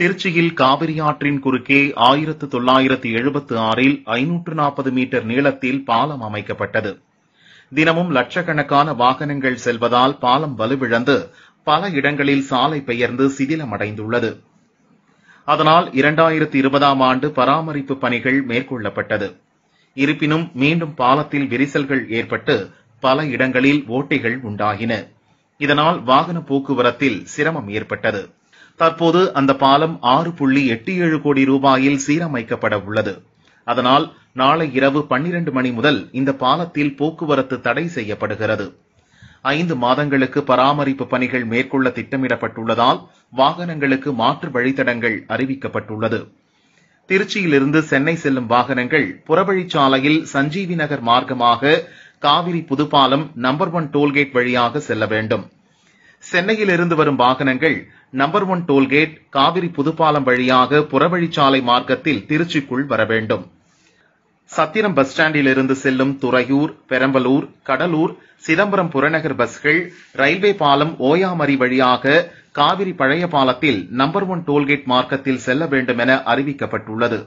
திருச்சியில் காவிரி ஆற்றின் குறுக்கே ஆயிரத்து தொள்ளாயிரத்து எழுபத்து ஆறில் ஐநூற்று நாற்பது மீட்டர் நீளத்தில் பாலம் அமைக்கப்பட்டது தினமும் லட்சக்கணக்கான வாகனங்கள் செல்வதால் பாலம் வலுவிழந்து பல இடங்களில் சாலை பெயர்ந்து சிதிலமடைந்துள்ளது அதனால் இரண்டாயிரத்தி இருபதாம் ஆண்டு பராமரிப்பு பணிகள் மேற்கொள்ளப்பட்டது இருப்பினும் மீண்டும் பாலத்தில் விரிசல்கள் ஏற்பட்டு பல இடங்களில் ஓட்டைகள் உண்டாகின இதனால் வாகன போக்குவரத்தில் சிரமம் ஏற்பட்டது தற்போது அந்த பாலம் ஆறு புள்ளி எட்டு ஏழு கோடி ரூபாயில் சீரமைக்கப்பட உள்ளது அதனால் நாளை இரவு பன்னிரண்டு மணி முதல் இந்த பாலத்தில் போக்குவரத்து தடை செய்யப்படுகிறது ஐந்து மாதங்களுக்கு பராமரிப்பு பணிகள் மேற்கொள்ள திட்டமிடப்பட்டுள்ளதால் வாகனங்களுக்கு மாற்று வழித்தடங்கள் அறிவிக்கப்பட்டுள்ளது திருச்சியிலிருந்து சென்னை செல்லும் வாகனங்கள் புறவழிச்சாலையில் சஞ்சீவி நகர் மார்க்கமாக காவிரி புதுப்பாலம் நம்பர் ஒன் டோல்கேட் வழியாக செல்ல வேண்டும் சென்னையில் இருந்து வரும் வாகனங்கள் நம்பர் ஒன் டோல்கேட் காவிரி புதுப்பாலம் வழியாக புறவழிச்சாலை மார்க்கத்தில் திருச்சிக்குள் வர வேண்டும் சத்திரம் பஸ் ஸ்டாண்டில் இருந்து செல்லும் துறையூர் பெரம்பலூர் கடலூர் சிதம்பரம் புறநகர் பஸ்கள் ரயில்வே பாலம் ஓயாமரி வழியாக காவிரி பழைய பாலத்தில் நம்பர் ஒன் டோல்கேட் மார்க்கத்தில் செல்ல வேண்டும் என அறிவிக்கப்பட்டுள்ளது